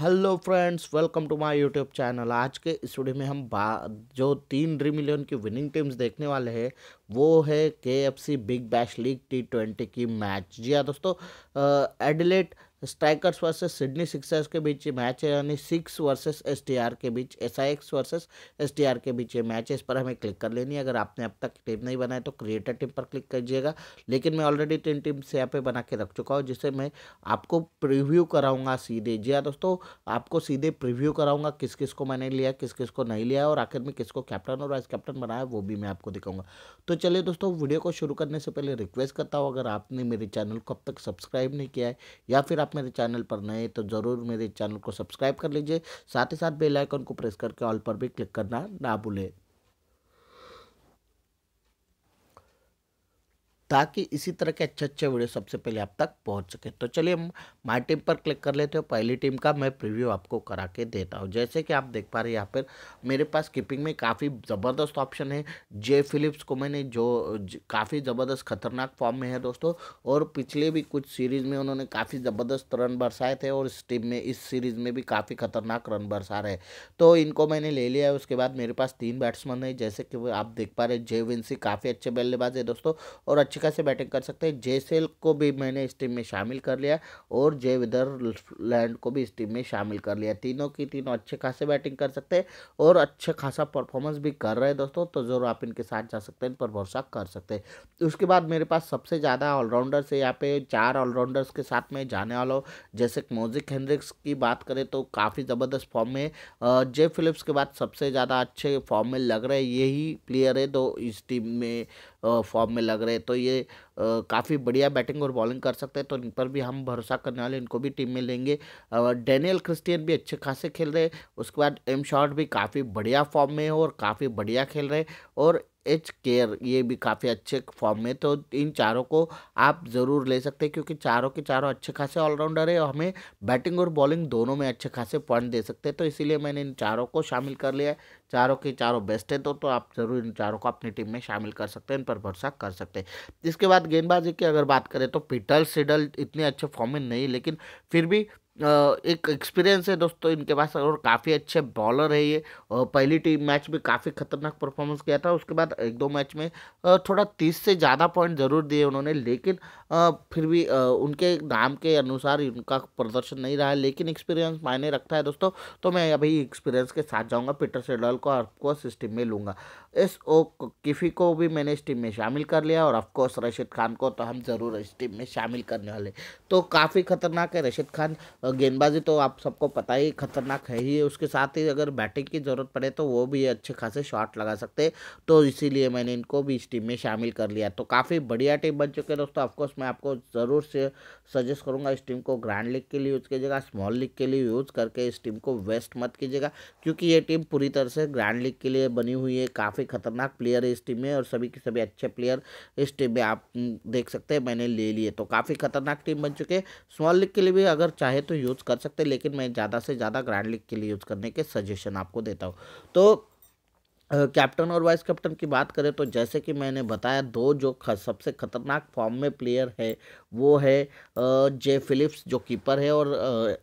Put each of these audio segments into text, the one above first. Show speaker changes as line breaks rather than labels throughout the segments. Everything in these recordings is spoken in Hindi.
hello friends welcome to my YouTube channel आज के इस वीडियो में हम जो तीन ड्रीम इलेवन की विनिंग टीम्स देखने वाले हैं वो है K F C big bash league T twenty की मैच जी हाँ दोस्तों Adelaide strikers versus Sydney sixers के बीच मैच है यानी सिक्स वर्सेस एसडीआर के बीच S I X versus SDR के बीच ये मैच है इस पर हमें क्लिक कर लेनी है अगर आपने अब तक टीम नहीं बनाया तो क्रिएटर टीम पर क्लिक कीजिएगा लेकिन मैं ऑलरेडी तीन टीम से यहाँ पे बना के रख चुका हूँ जिसे मैं आपको प्रिव्यू कराऊंगा सीधे जी हाँ दोस्तों आपको सीधे प्रिव्यू कराऊंगा किस किस को मैंने लिया किस किस को नहीं लिया और आखिर में किसको कैप्टन और वाइस कैप्टन बनाया वो भी मैं आपको दिखाऊंगा तो चलिए दोस्तों वीडियो को शुरू करने से पहले रिक्वेस्ट करता हूँ अगर आपने मेरे चैनल को अब तक सब्सक्राइब नहीं किया है या फिर आप मेरे चैनल पर नए तो ज़रूर मेरे चैनल को सब्सक्राइब कर लीजिए साथ ही साथ बेल आइकन को प्रेस करके ऑल पर भी क्लिक करना ना भूलें ताकि इसी तरह के अच्छे अच्छे वीडियो सबसे पहले आप तक पहुंच सके तो चलिए हम माई टीम पर क्लिक कर लेते हो पहली टीम का मैं प्रीव्यू आपको करा के देता हूँ जैसे कि आप देख पा रहे हैं यहाँ पर मेरे पास कीपिंग में काफ़ी ज़बरदस्त ऑप्शन है जे फिलिप्स को मैंने जो काफ़ी ज़बरदस्त खतरनाक फॉर्म में है दोस्तों और पिछले भी कुछ सीरीज़ में उन्होंने काफ़ी ज़बरदस्त रन बरसाए थे और इस टीम में इस सीरीज़ में भी काफ़ी खतरनाक रन बरसा रहे तो इनको मैंने ले लिया है उसके बाद मेरे पास तीन बैट्समैन है जैसे कि आप देख पा रहे जे विंसी काफ़ी अच्छे बल्लेबाज है दोस्तों और अच्छे कोशिका से बैटिंग कर सकते हैं जयसेल को भी मैंने इस टीम में शामिल कर लिया और जय विदर लैंड को भी इस टीम में शामिल कर लिया तीनों की तीनों अच्छे खासे बैटिंग कर सकते हैं और अच्छे खासा परफॉर्मेंस भी कर रहे हैं दोस्तों तो ज़रूर आप इनके साथ जा सकते हैं इन पर भरोसा कर सकते हैं उसके बाद मेरे पास सबसे ज़्यादा ऑलराउंडर्स है यहाँ पे चार ऑलराउंडर्स के साथ में जाने वाला हूँ जैसे मोजिक हेनरिक्स की बात करें तो काफ़ी ज़बरदस्त फॉर्म में जे फिलिप्स के बाद सबसे ज़्यादा अच्छे फॉर्म में लग रहे यही प्लेयर है तो इस टीम में फॉर्म में लग रहे तो ये काफ़ी बढ़िया बैटिंग और बॉलिंग कर सकते हैं तो इन पर भी हम भरोसा करने वाले इनको भी टीम में लेंगे डेनियल क्रिस्टियन भी अच्छे खासे खेल रहे उसके बाद एम शॉर्ट भी काफ़ी बढ़िया फॉर्म में है और काफ़ी बढ़िया खेल रहे और एच केयर ये भी काफ़ी अच्छे फॉर्म में तो इन चारों को आप ज़रूर ले सकते हैं क्योंकि चारों के चारों अच्छे खासे ऑलराउंडर है और हमें बैटिंग और बॉलिंग दोनों में अच्छे खासे पॉइंट दे सकते हैं तो इसीलिए मैंने इन चारों को शामिल कर लिया है चारों के चारों बेस्ट है तो, तो आप ज़रूर इन चारों को अपनी टीम में शामिल कर सकते हैं इन पर भरोसा कर सकते हैं इसके बाद गेंदबाजी की अगर बात करें तो पिटल सिडल इतने अच्छे फॉर्म में नहीं लेकिन फिर भी एक एक्सपीरियंस है दोस्तों इनके पास और काफ़ी अच्छे बॉलर है ये और पहली टीम मैच में काफ़ी खतरनाक परफॉर्मेंस किया था उसके बाद एक दो मैच में थोड़ा तीस से ज़्यादा पॉइंट ज़रूर दिए उन्होंने लेकिन फिर भी उनके नाम के अनुसार उनका प्रदर्शन नहीं रहा लेकिन एक्सपीरियंस मायने रखता है दोस्तों तो मैं अभी एक्सपीरियंस के साथ जाऊँगा पीटर सेडल को अफकोर्स इस टीम में लूँगा एस ओ किफ़ी को भी मैंने इस टीम में शामिल कर लिया और अफकोर्स रशीद खान को तो हम ज़रूर इस टीम में शामिल करने वाले तो काफ़ी खतरनाक है रशीद खान गेंदबाजी तो आप सबको पता ही खतरनाक है ही उसके साथ ही अगर बैटिंग की ज़रूरत पड़े तो वो भी अच्छे खासे शॉट लगा सकते तो इसीलिए मैंने इनको भी इस टीम में शामिल कर लिया तो काफ़ी बढ़िया टीम बन चुके हैं दोस्तों ऑफकोर्स मैं आपको ज़रूर से सजेस्ट करूँगा इस टीम को ग्रैंड लीग के लिए यूज़ कीजिएगा स्मॉल लीग के लिए यूज़ करके इस टीम को वेस्ट मत कीजिएगा क्योंकि ये टीम पूरी तरह से ग्रैंड लीग के लिए बनी हुई है काफ़ी खतरनाक प्लेयर है इस टीम में और सभी के सभी अच्छे प्लेयर इस टीम में आप देख सकते हैं मैंने ले लिए तो काफ़ी खतरनाक टीम बन चुके स्मॉल लीग के लिए भी अगर चाहे तो तो यूज़ कर सकते हैं लेकिन मैं ज़्यादा से ज़्यादा ग्रैंड लीग के लिए यूज़ करने के सजेशन आपको देता हूँ तो कैप्टन और वाइस कैप्टन की बात करें तो जैसे कि मैंने बताया दो जो सबसे खतरनाक फॉर्म में प्लेयर है वो है जे फिलिप्स जो कीपर है और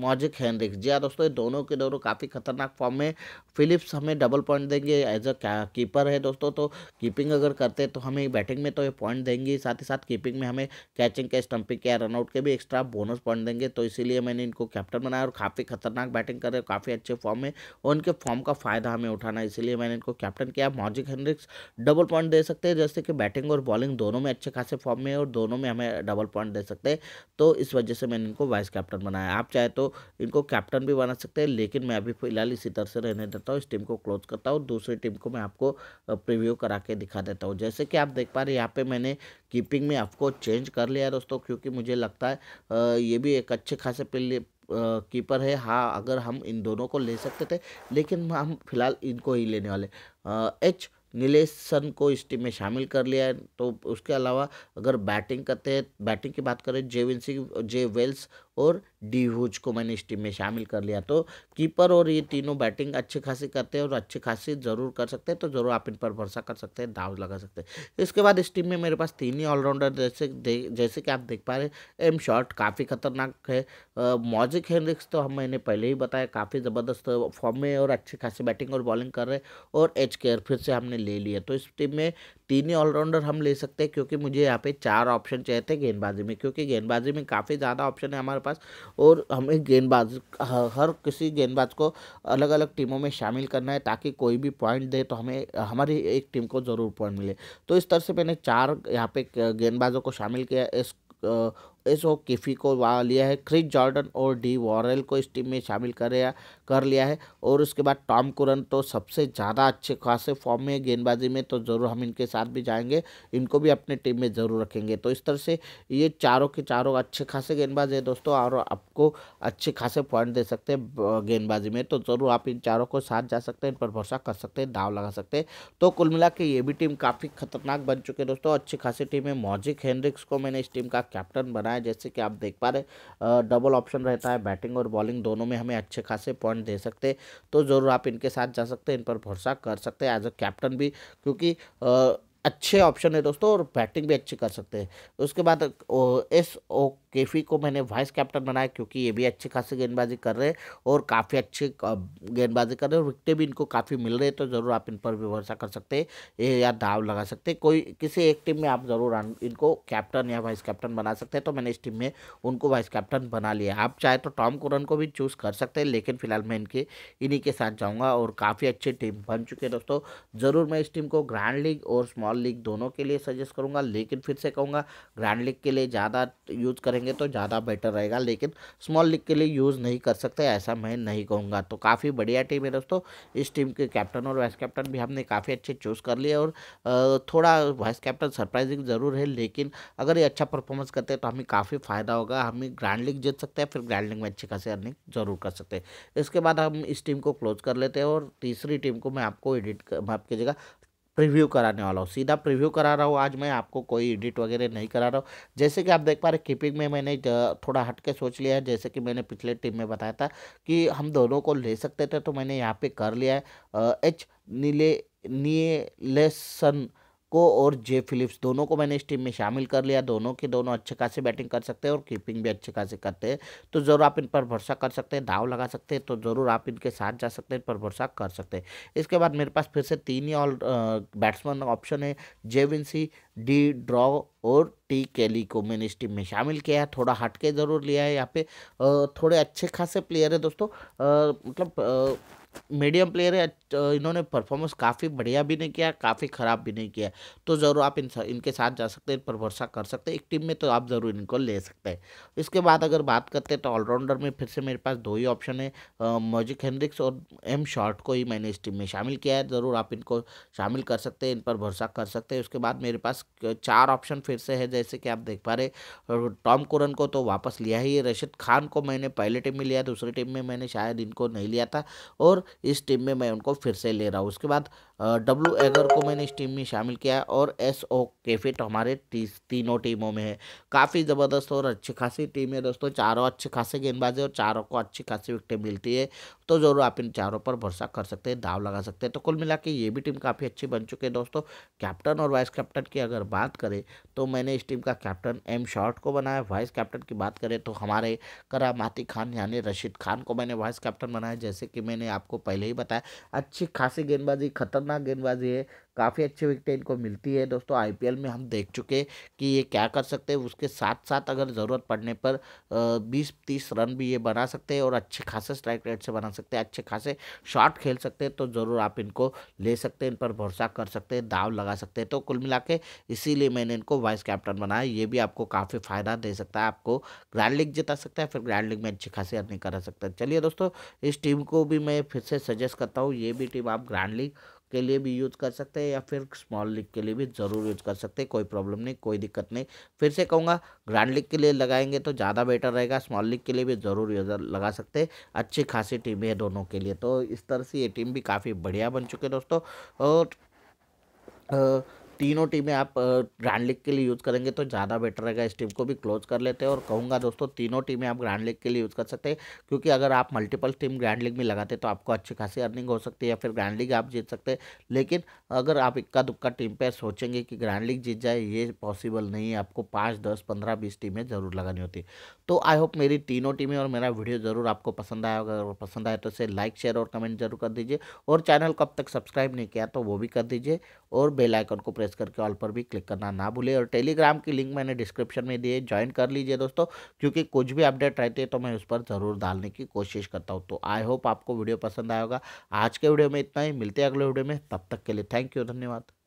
मॉजिक हैंनरिक जी हाँ दोस्तों दोनों के दोनों काफ़ी खतरनाक फॉर्म में फिलिप्स हमें डबल पॉइंट देंगे एज अ कीपर है दोस्तों तो कीपिंग अगर करते तो हमें बैटिंग में तो ये पॉइंट देंगे साथ ही साथ कीपिंग में हमें कैचिंग के स्टम्पिंग के रनआउट के भी एक्स्ट्रा बोनस पॉइंट देंगे तो इसीलिए मैंने इनको कैप्टन बनाया और काफ़ी खतरनाक बैटिंग कर रहे हैं काफ़ी अच्छे फॉर्म में और उनके फॉर्म का फ़ायदा हमें उठाना है इसीलिए मैंने इनको कैप्टन किया मॉजिक हैंनरिक्स डबल पॉइंट दे सकते हैं जैसे कि बैटिंग और बॉलिंग दोनों में अच्छे खासे फॉर्म में और दोनों में हमें डबल पॉइंट दे सकते हैं तो इस वजह से मैंने इनको वाइस कैप्टन बनाया आप चाहे तो इनको कैप्टन भी बना सकते हैं लेकिन मैं अभी फिलहाल इसी तरह से रहने देता हूँ इस टीम को क्लोज करता हूँ दूसरी टीम को मैं आपको प्रिव्यू करा के दिखा देता हूँ जैसे कि आप देख पा रहे यहाँ पर मैंने कीपिंग में आपको चेंज कर लिया दोस्तों क्योंकि मुझे लगता है ये भी एक अच्छे खासे कीपर है हाँ अगर हम इन दोनों को ले सकते थे लेकिन हम फिलहाल इनको ही लेने वाले एच नीलेसन को इस टीम में शामिल कर लिया है तो उसके अलावा अगर बैटिंग करते हैं बैटिंग की बात करें जे सिंह जे वेल्स और डी हुज को मैंने इस टीम में शामिल कर लिया तो कीपर और ये तीनों बैटिंग अच्छी खासी करते हैं और अच्छी खासी ज़रूर कर सकते हैं तो ज़रूर आप इन पर भरोसा कर सकते हैं दाव लगा सकते हैं इसके बाद इस टीम में मेरे पास तीन ही ऑलराउंडर जैसे जैसे कि आप देख पा रहे हैं एम शॉर्ट काफ़ी खतरनाक है मॉजिक हेनरिक्स तो हम मैंने पहले ही बताया काफ़ी ज़बरदस्त फॉर्म में और अच्छी खासी बैटिंग और बॉलिंग कर रहे हैं और एच केयर फिर से हमने ले लिया तो इस टीम में तीन ही ऑलराउंडर हम ले सकते हैं क्योंकि मुझे यहाँ पे चार ऑप्शन चाहिए थे गेंदबाजी में क्योंकि गेंदबाजी में काफ़ी ज़्यादा ऑप्शन है हमारे पास और हमें गेंदबाज हर किसी गेंदबाज को अलग अलग टीमों में शामिल करना है ताकि कोई भी पॉइंट दे तो हमें हमारी एक टीम को ज़रूर पॉइंट मिले तो इस तरह से मैंने चार यहाँ पे गेंदबाजों को शामिल किया इस एस ओ किफ़ी को वहाँ लिया है क्रिस जॉर्डन और डी वॉरल को इस टीम में शामिल कर लिया कर लिया है और उसके बाद टॉम कुरन तो सबसे ज़्यादा अच्छे खासे फॉर्म में गेंदबाजी में तो ज़रूर हम इनके साथ भी जाएंगे इनको भी अपने टीम में ज़रूर रखेंगे तो इस तरह से ये चारों के चारों अच्छे खासे गेंदबाज है दोस्तों और आपको अच्छे खासे पॉइंट दे सकते हैं गेंदबाजी में तो ज़रूर आप इन चारों को साथ जा सकते हैं इन पर भरोसा कर सकते हैं दाव लगा सकते हैं तो कुल मिला के ये भी टीम काफ़ी खतरनाक बन चुकी है दोस्तों अच्छी खासी टीम है मॉजिक हेनरिक्स को मैंने इस टीम का कैप्टन बनाया है जैसे कि आप देख पा रहे डबल ऑप्शन रहता है बैटिंग और बॉलिंग दोनों में हमें अच्छे खासे पॉइंट दे सकते तो ज़रूर आप इनके साथ जा सकते हैं इन पर भरोसा कर सकते हैं एज अ कैप्टन भी क्योंकि अच्छे ऑप्शन है दोस्तों और बैटिंग भी अच्छी कर सकते हैं उसके बाद एस ओ केफी को मैंने वाइस कैप्टन बनाया क्योंकि ये भी अच्छी खासी गेंदबाजी कर रहे हैं और काफ़ी अच्छी गेंदबाजी कर रहे हैं और विकटें भी इनको काफ़ी मिल रहे हैं तो ज़रूर आप इन पर भी भरोसा कर सकते हैं या दाव लगा सकते हैं कोई किसी एक टीम में आप ज़रूर इनको कैप्टन या वाइस कैप्टन बना सकते हैं तो मैंने इस टीम में उनको वाइस कैप्टन बना लिया आप चाहे तो टॉम कुरन को भी चूज़ कर सकते हैं लेकिन फिलहाल मैं इनके इन्हीं के साथ जाऊँगा और काफ़ी अच्छी टीम बन चुकी है दोस्तों ज़रूर मैं इस टीम को ग्रैंड लीग और स्मॉल लीग दोनों के लिए सजेस्ट करूँगा लेकिन फिर से कहूँगा ग्रैंड लीग के लिए ज़्यादा यूज़ करेंगे करेंगे तो ज़्यादा बेटर रहेगा लेकिन स्मॉल लीग के लिए यूज़ नहीं कर सकते ऐसा मैं नहीं कहूँगा तो काफ़ी बढ़िया टीम है दोस्तों इस टीम के कैप्टन और वाइस कैप्टन भी हमने काफ़ी अच्छे चूज़ कर लिए और थोड़ा वाइस कैप्टन सरप्राइजिंग ज़रूर है लेकिन अगर ये अच्छा परफॉर्मेंस करते हैं तो हमें काफ़ी फ़ायदा होगा हमें ग्रैंड लीग जीत सकते हैं फिर ग्रैंड लीग में अच्छी खासी अर्निंग ज़रूर कर सकते हैं इसके बाद हम इस टीम को क्लोज कर लेते हैं और तीसरी टीम को मैं आपको एडिट माफ कीजिएगा प्रीव्यू कराने वाला हूँ सीधा प्रीव्यू करा रहा हूँ आज मैं आपको कोई एडिट वगैरह नहीं करा रहा हूँ जैसे कि आप देख पा रहे कीपिंग में मैंने थोड़ा हट के सोच लिया है जैसे कि मैंने पिछले टीम में बताया था कि हम दोनों को ले सकते थे तो मैंने यहाँ पे कर लिया है एच नीले नीलेसन को और जे फिलिप्स दोनों को मैंने इस टीम में शामिल कर लिया दोनों के दोनों अच्छे खासे बैटिंग कर सकते हैं और कीपिंग भी अच्छे खासे करते हैं तो ज़रूर आप इन पर भरोसा कर सकते हैं दाव लगा सकते हैं तो ज़रूर आप इनके साथ जा सकते हैं इन पर भरोसा कर सकते हैं इसके बाद मेरे पास फिर से तीन ही ऑल बैट्समैन ऑप्शन है विंसी डी ड्रॉ और टी केली को मैंने इस टीम में शामिल किया है थोड़ा हटके ज़रूर लिया है यहाँ पे थोड़े अच्छे खासे प्लेयर है दोस्तों मतलब मीडियम प्लेयर है तो इन्होंने परफॉर्मेंस काफ़ी बढ़िया भी नहीं किया काफ़ी ख़राब भी नहीं किया तो ज़रूर आप इन इनके साथ जा सकते हैं पर भरोसा कर सकते हैं एक टीम में तो आप ज़रूर इनको ले सकते हैं इसके बाद अगर बात करते हैं तो ऑलराउंडर में फिर से मेरे पास दो ही ऑप्शन है मोजिक हेनरिक्स और एम शॉर्ट को ही मैंने इस टीम में शामिल किया है ज़रूर आप इनको शामिल कर सकते हैं इन पर भरोसा कर सकते हैं उसके बाद मेरे पास चार ऑप्शन फिर से है जैसे कि आप देख पा रहे टॉम कुरन को तो वापस लिया ही है रशीद खान को मैंने पहले टीम में लिया दूसरी टीम में मैंने शायद इनको नहीं लिया था और इस टीम में मैं उनको फिर से ले रहा हूँ उसके बाद डब्लू एगर को मैंने इस टीम में शामिल किया और एस ओ केफिट हमारे टी, तीनों टीमों में है काफ़ी ज़बरदस्त और अच्छी खासी टीम है दोस्तों चारों अच्छे खासे गेंदबाज है और चारों को अच्छी खासी विकटें मिलती है तो ज़रूर आप इन चारों पर भरोसा कर सकते हैं दाव लगा सकते हैं तो कुल मिला के ये भी टीम काफ़ी अच्छी बन चुकी है दोस्तों कैप्टन और वाइस कैप्टन की अगर बात करें तो मैंने इस टीम का कैप्टन एम शॉर्ट को बनाया वाइस कैप्टन की बात करें तो हमारे करामाती खान यानी रशीद खान को मैंने वाइस कैप्टन बनाया जैसे कि मैंने आपको पहले ही बताया अच्छी खासी गेंदबाजी खतरनाक गेंदबाजी है काफ़ी अच्छी विकटें इनको मिलती है दोस्तों आईपीएल में हम देख चुके कि ये क्या कर सकते हैं उसके साथ साथ अगर ज़रूरत पड़ने पर बीस तीस रन भी ये बना सकते हैं और अच्छे खासे स्ट्राइक रेट से बना सकते हैं अच्छे खासे शॉट खेल सकते हैं तो ज़रूर आप इनको ले सकते हैं इन पर भरोसा कर सकते हैं दाव लगा सकते हैं तो कुल मिला के इसीलिए मैंने इनको वाइस कैप्टन बनाया ये भी आपको काफ़ी फ़ायदा दे सकता है आपको ग्रैंड लीग जिता सकता है फिर ग्रैंड लीग में अच्छी खासी अर्निंग करा सकता है चलिए दोस्तों इस टीम को भी मैं फिर से सजेस्ट करता हूँ ये भी टीम आप ग्रैंड लीग के लिए भी यूज कर सकते हैं या फिर स्मॉल लीग के लिए भी ज़रूर यूज कर सकते हैं कोई प्रॉब्लम नहीं कोई दिक्कत नहीं फिर से कहूँगा ग्रैंड लीग के लिए लगाएंगे तो ज़्यादा बेटर रहेगा स्मॉल लीग के लिए भी ज़रूर लगा सकते हैं अच्छी खासी टीम है दोनों के लिए तो इस तरह से ये टीम भी काफ़ी बढ़िया बन चुके दोस्तों और तीनों टीमें आप ग्रैंड लीग के लिए यूज़ करेंगे तो ज़्यादा बेटर रहेगा इस टीम को भी क्लोज कर लेते हैं और कहूँगा दोस्तों तीनों टीमें आप ग्रैंड लीग के लिए यूज़ कर सकते हैं क्योंकि अगर आप मल्टीपल टीम ग्रैंड लीग में लगाते तो आपको अच्छी खासी अर्निंग हो सकती है या फिर ग्रैंड लीग आप जीत सकते हैं लेकिन अगर आप इक्का दुक्का टीम पर सोचेंगे कि ग्रैंड लीग जीत जाए ये पॉसिबल नहीं है आपको पाँच दस पंद्रह बीस टीमें ज़रूर लगानी होती तो आई होप मेरी तीनों टीमें और मेरा वीडियो ज़रूर आपको पसंद आया अगर पसंद आया तो इसे लाइक शेयर और कमेंट जरूर कर दीजिए और चैनल को अब तक सब्सक्राइब नहीं किया तो वो भी कर दीजिए और बेल आइकन को प्रेस करके ऑल पर भी क्लिक करना ना भूले और टेलीग्राम की लिंक मैंने डिस्क्रिप्शन में दिए ज्वाइन कर लीजिए दोस्तों क्योंकि कुछ भी अपडेट रहती है तो मैं उस पर ज़रूर डालने की कोशिश करता हूँ तो आई होप आपको वीडियो पसंद आएगा आज के वीडियो में इतना ही मिलते हैं अगले वीडियो में तब तक के लिए थैंक यू धन्यवाद